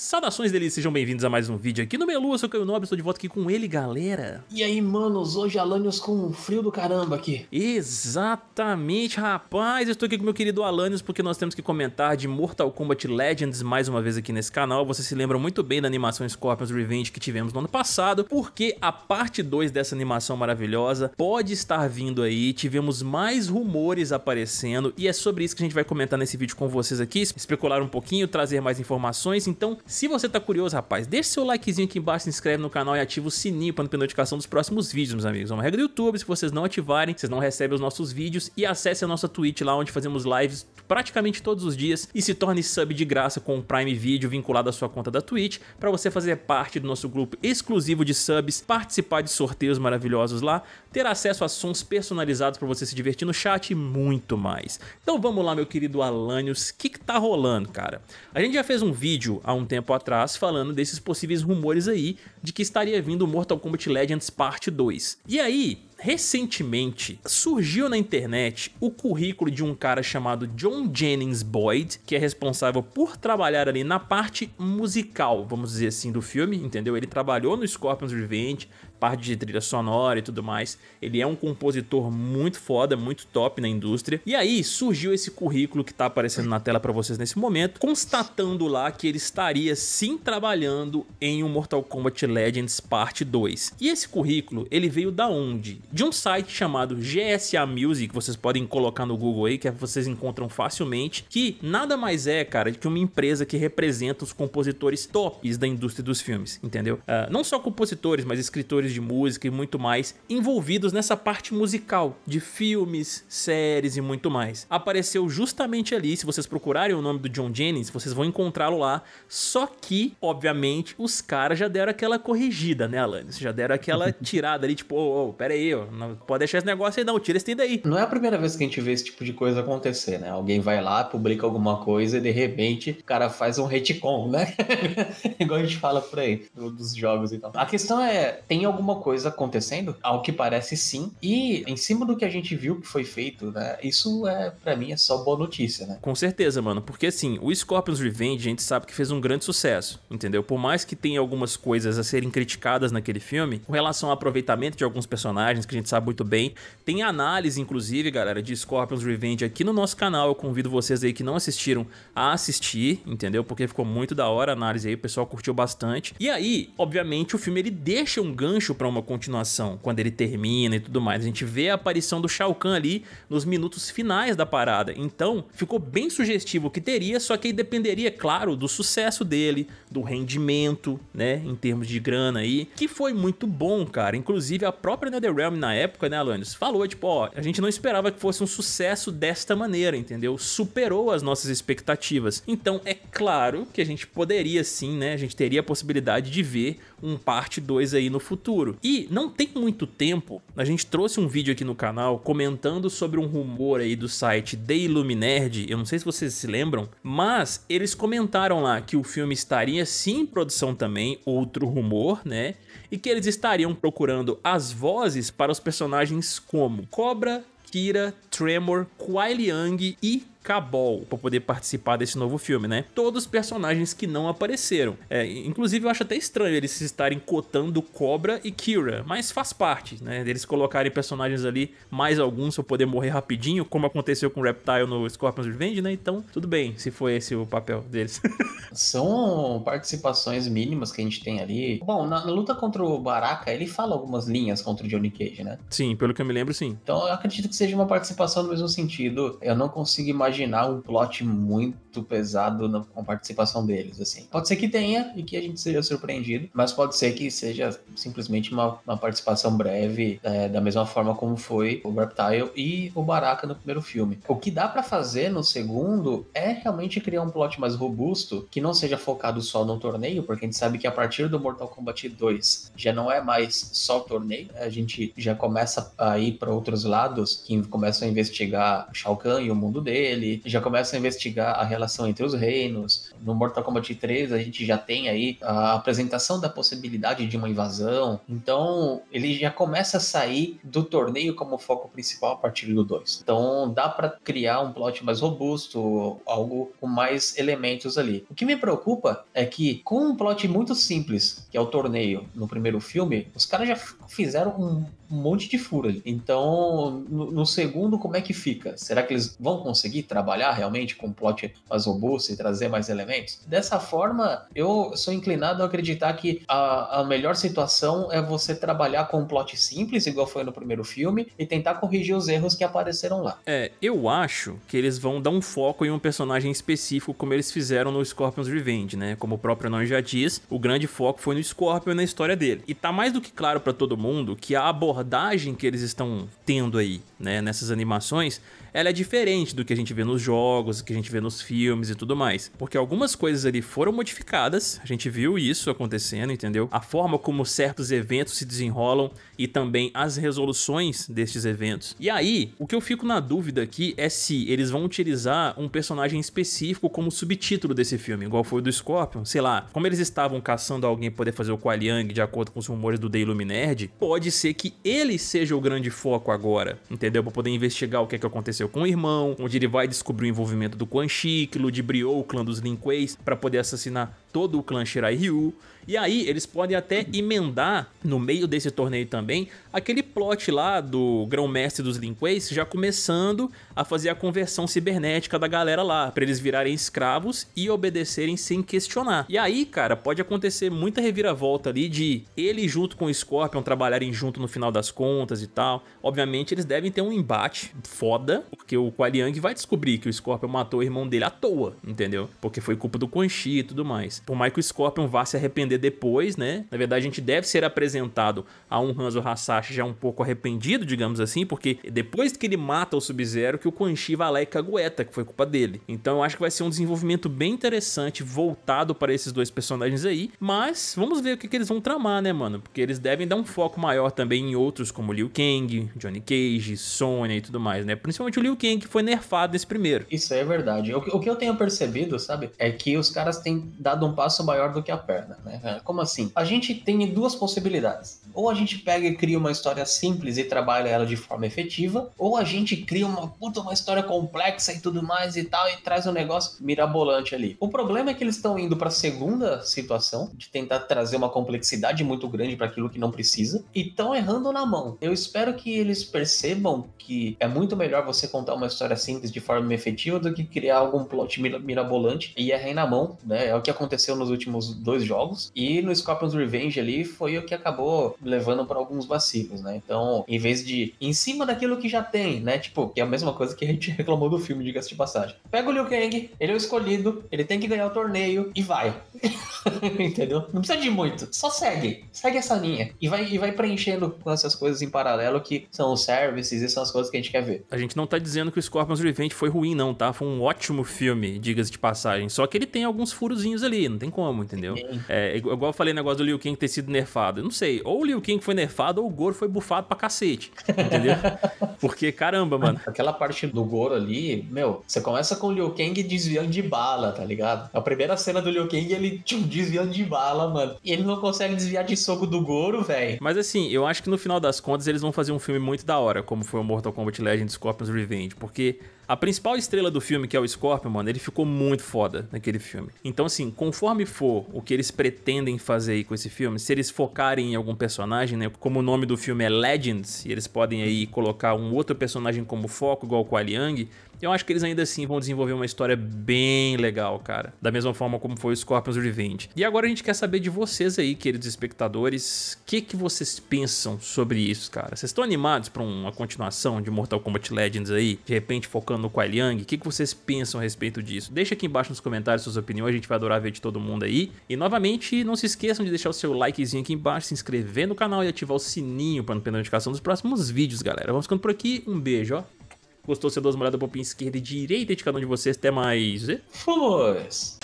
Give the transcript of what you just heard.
Saudações delícias, sejam bem-vindos a mais um vídeo aqui no Melua, eu sou o Caio Nobre, estou de volta aqui com ele, galera. E aí, manos, hoje Alanios com um frio do caramba aqui. Exatamente, rapaz, eu estou aqui com meu querido Alanios porque nós temos que comentar de Mortal Kombat Legends mais uma vez aqui nesse canal. Você se lembra muito bem da animação Scorpions Revenge que tivemos no ano passado, porque a parte 2 dessa animação maravilhosa pode estar vindo aí, tivemos mais rumores aparecendo e é sobre isso que a gente vai comentar nesse vídeo com vocês aqui, especular um pouquinho, trazer mais informações, então se você tá curioso, rapaz, deixa seu likezinho aqui embaixo, se inscreve no canal e ativa o sininho para não perder notificação dos próximos vídeos, meus amigos. É uma regra do YouTube, se vocês não ativarem, vocês não recebem os nossos vídeos e acesse a nossa Twitch lá onde fazemos lives praticamente todos os dias e se torne sub de graça com o Prime Video vinculado à sua conta da Twitch para você fazer parte do nosso grupo exclusivo de subs, participar de sorteios maravilhosos lá, ter acesso a sons personalizados para você se divertir no chat e muito mais. Então vamos lá, meu querido Alanios, o que, que tá rolando, cara? A gente já fez um vídeo há um tempo tempo atrás falando desses possíveis rumores aí de que estaria vindo Mortal Kombat Legends Parte 2. E aí, recentemente surgiu na internet o currículo de um cara chamado John Jennings Boyd, que é responsável por trabalhar ali na parte musical, vamos dizer assim, do filme, entendeu? Ele trabalhou no Scorpions Revenge, parte de trilha sonora e tudo mais. Ele é um compositor muito foda, muito top na indústria. E aí surgiu esse currículo que tá aparecendo na tela para vocês nesse momento, constatando lá que ele estaria sim trabalhando em um Mortal Kombat Legends Parte 2. E esse currículo, ele veio da onde? de um site chamado GSA Music, que vocês podem colocar no Google aí, que é, vocês encontram facilmente, que nada mais é, cara, que uma empresa que representa os compositores tops da indústria dos filmes, entendeu? Uh, não só compositores, mas escritores de música e muito mais, envolvidos nessa parte musical de filmes, séries e muito mais. Apareceu justamente ali, se vocês procurarem o nome do John Jennings, vocês vão encontrá-lo lá, só que, obviamente, os caras já deram aquela corrigida, né, Alanis? Já deram aquela tirada ali, tipo, ô, oh, oh, pera aí, ó. Não, pode deixar esse negócio aí, não. Tira esse trem daí. Não é a primeira vez que a gente vê esse tipo de coisa acontecer, né? Alguém vai lá, publica alguma coisa e de repente o cara faz um retcon, né? Igual a gente fala por aí, dos jogos e tal. A questão é: tem alguma coisa acontecendo? Ao que parece, sim. E em cima do que a gente viu que foi feito, né? Isso é, para mim, é só boa notícia, né? Com certeza, mano. Porque assim, o Scorpions Revenge, a gente sabe que fez um grande sucesso, entendeu? Por mais que tenha algumas coisas a serem criticadas naquele filme, com relação ao aproveitamento de alguns personagens que a gente sabe muito bem. Tem análise, inclusive, galera, de Scorpions Revenge aqui no nosso canal. Eu convido vocês aí que não assistiram a assistir, entendeu? Porque ficou muito da hora a análise aí, o pessoal curtiu bastante. E aí, obviamente, o filme ele deixa um gancho para uma continuação quando ele termina e tudo mais. A gente vê a aparição do Shao Kahn ali nos minutos finais da parada. Então, ficou bem sugestivo que teria, só que aí dependeria, claro, do sucesso dele, do rendimento, né, em termos de grana aí, que foi muito bom, cara. Inclusive, a própria NetherRealm na época, né, Alanis, falou, tipo, ó, a gente não esperava que fosse um sucesso desta maneira, entendeu? Superou as nossas expectativas. Então, é claro que a gente poderia sim, né, a gente teria a possibilidade de ver um parte 2 aí no futuro. E não tem muito tempo, a gente trouxe um vídeo aqui no canal comentando sobre um rumor aí do site The Illuminerd, eu não sei se vocês se lembram, mas eles comentaram lá que o filme estaria sim em produção também, outro rumor, né? E que eles estariam procurando as vozes para os personagens como Cobra, Kira, Tremor, Kuai Liang e Cabol para poder participar desse novo filme, né? Todos personagens que não apareceram. É, inclusive, eu acho até estranho eles estarem cotando Cobra e Kira, mas faz parte, né? Eles colocarem personagens ali, mais alguns para poder morrer rapidinho, como aconteceu com Reptile no Scorpion's Revenge, né? Então, tudo bem se foi esse o papel deles. São participações mínimas que a gente tem ali. Bom, na, na, luta contra o Baraka, ele fala algumas linhas contra o Johnny Cage, né? Sim, pelo que eu me lembro, sim. Então eu acredito que seja uma participação no mesmo sentido. Eu não consigo imaginar um plot muito pesado na, com a participação deles, assim. Pode ser que tenha e que a gente seja surpreendido, mas pode ser que seja simplesmente uma, uma participação breve, é, da mesma forma como foi o Reptile e o Baraka no primeiro filme. O que dá para fazer no segundo é realmente criar um plot mais robusto que não não seja focado só no torneio, porque a gente sabe que a partir do Mortal Kombat 2 já não é mais só o torneio, né? a gente já começa a ir para outros lados, que começam a investigar Shao Kahn e o mundo dele, já começam a investigar a relação entre os reinos. No Mortal Kombat 3 a gente já tem aí a apresentação da possibilidade de uma invasão, então ele já começa a sair do torneio como foco principal a partir do 2. Então dá para criar um plot mais robusto, algo com mais elementos ali. O que me preocupa é que, com um plot muito simples, que é o torneio no primeiro filme, os caras já fizeram um um monte de furo ali. Então, no, no, segundo, como é que fica? Será que eles vão conseguir trabalhar realmente com um plot mais robusto e trazer mais elementos? Dessa forma, eu sou inclinado a acreditar que a, a melhor situação é você trabalhar com um plot simples, igual foi no primeiro filme, e tentar corrigir os erros que apareceram lá. É, eu acho que eles vão dar um foco em um personagem específico, como eles fizeram no Scorpion's Revenge, né? Como o próprio nome já diz, o grande foco foi no Scorpion e na história dele. E tá mais do que claro para todo mundo que a abordagem abordagem que eles estão tendo aí, né, nessas animações, ela é diferente do que a gente vê nos jogos, do que a gente vê nos filmes e tudo mais. Porque algumas coisas ali foram modificadas, a gente viu isso acontecendo, entendeu? A forma como certos eventos se desenrolam e também as resoluções destes eventos. E aí, o que eu fico na dúvida aqui é se eles vão utilizar um personagem específico como subtítulo desse filme, igual foi o do Scorpion, sei lá, como eles estavam caçando alguém poder fazer o Qualiang de acordo com os rumores do The Illuminerd, pode ser que ele seja o grande foco agora, entendeu? Pra poder investigar o que é que aconteceu aconteceu com o irmão, onde ele vai descobrir o envolvimento do Quan Chi, que ludibriou o clã dos Lin Kueis para poder assassinar todo o clã Shirai Ryu. E aí eles podem até emendar no meio desse torneio também aquele plot lá do grão-mestre dos Linquês já começando a fazer a conversão cibernética da galera lá, para eles virarem escravos e obedecerem sem questionar. E aí, cara, pode acontecer muita reviravolta ali de ele junto com o Scorpion trabalharem junto no final das contas e tal. Obviamente eles devem ter um embate foda, porque o Kuai vai descobrir que o Scorpion matou o irmão dele à toa, entendeu? Porque foi culpa do Quan Chi e tudo mais. Por mais que o Scorpion vá se arrepender depois, né? Na verdade, a gente deve ser apresentado a um Hanzo Hasashi já um pouco arrependido, digamos assim, porque depois que ele mata o Sub-Zero, que o Quan Chi vai lá e cagueta, que foi culpa dele. Então eu acho que vai ser um desenvolvimento bem interessante, voltado para esses dois personagens aí, mas vamos ver o que, que eles vão tramar, né, mano? Porque eles devem dar um foco maior também em outros como Liu Kang, Johnny Cage, Sonya e tudo mais, né? Principalmente o Liu Kang, que foi nerfado nesse primeiro. Isso é verdade. O que eu tenho percebido, sabe, é que os caras têm dado não passa maior do que a perna, né? Como assim? A gente tem duas possibilidades. Ou a gente pega e cria uma história simples e trabalha ela de forma efetiva, ou a gente cria uma puta uma história complexa e tudo mais e tal e traz um negócio mirabolante ali. O problema é que eles estão indo para a segunda situação de tentar trazer uma complexidade muito grande para aquilo que não precisa e estão errando na mão. Eu espero que eles percebam que é muito melhor você contar uma história simples de forma efetiva do que criar algum plot mirabolante e é errar na mão, né? É o que aconteceu aconteceu nos últimos dois jogos. E no Scorpions Revenge ali foi o que acabou levando para alguns vacilos, né? Então, em vez de em cima daquilo que já tem, né? Tipo, que é a mesma coisa que a gente reclamou do filme, diga-se de passagem. Pega o Liu Kang, ele é o escolhido, ele tem que ganhar o torneio e vai. Entendeu? Não precisa de muito, só segue. Segue essa linha. E vai, e vai preenchendo com essas coisas em paralelo que são os services e são as coisas que a gente quer ver. A gente não tá dizendo que o Scorpions Revenge foi ruim, não, tá? Foi um ótimo filme, diga-se de passagem. Só que ele tem alguns furozinhos ali, não tem como, entendeu? É, igual eu falei o negócio do Liu Kang ter sido nerfado. Eu não sei, ou o Liu Kang foi nerfado ou o Goro foi bufado pra cacete, entendeu? Porque, caramba, mano. Aquela parte do Goro ali, meu, você começa com o Liu Kang desviando de bala, tá ligado? A primeira cena do Liu Kang, ele tchum, desviando de bala, mano. E ele não consegue desviar de soco do Goro, velho. Mas assim, eu acho que no final das contas eles vão fazer um filme muito da hora, como foi o Mortal Kombat Legends Scorpions Revenge, porque a principal estrela do filme, que é o Scorpion, mano, ele ficou muito foda naquele filme. Então, assim, conforme for o que eles pretendem fazer aí com esse filme, se eles focarem em algum personagem, né? Como o nome do filme é Legends, e eles podem aí colocar um outro personagem como foco, igual o Kuai Liang, eu acho que eles ainda assim vão desenvolver uma história bem legal, cara. Da mesma forma como foi o Scorpions Revenge. E agora a gente quer saber de vocês aí, queridos espectadores, o que, que vocês pensam sobre isso, cara? Vocês estão animados para uma continuação de Mortal Kombat Legends aí? De repente focando no Kuai Liang? O que, que vocês pensam a respeito disso? Deixa aqui embaixo nos comentários suas opiniões, a gente vai adorar ver de todo mundo aí. E novamente, não se esqueçam de deixar o seu likezinho aqui embaixo, se inscrever no canal e ativar o sininho para não perder a notificação dos próximos vídeos, galera. Vamos ficando por aqui, um beijo, ó. Gostou, seu duas molhadas, popinha esquerda e direita de cada um de vocês. Até mais. Fomos!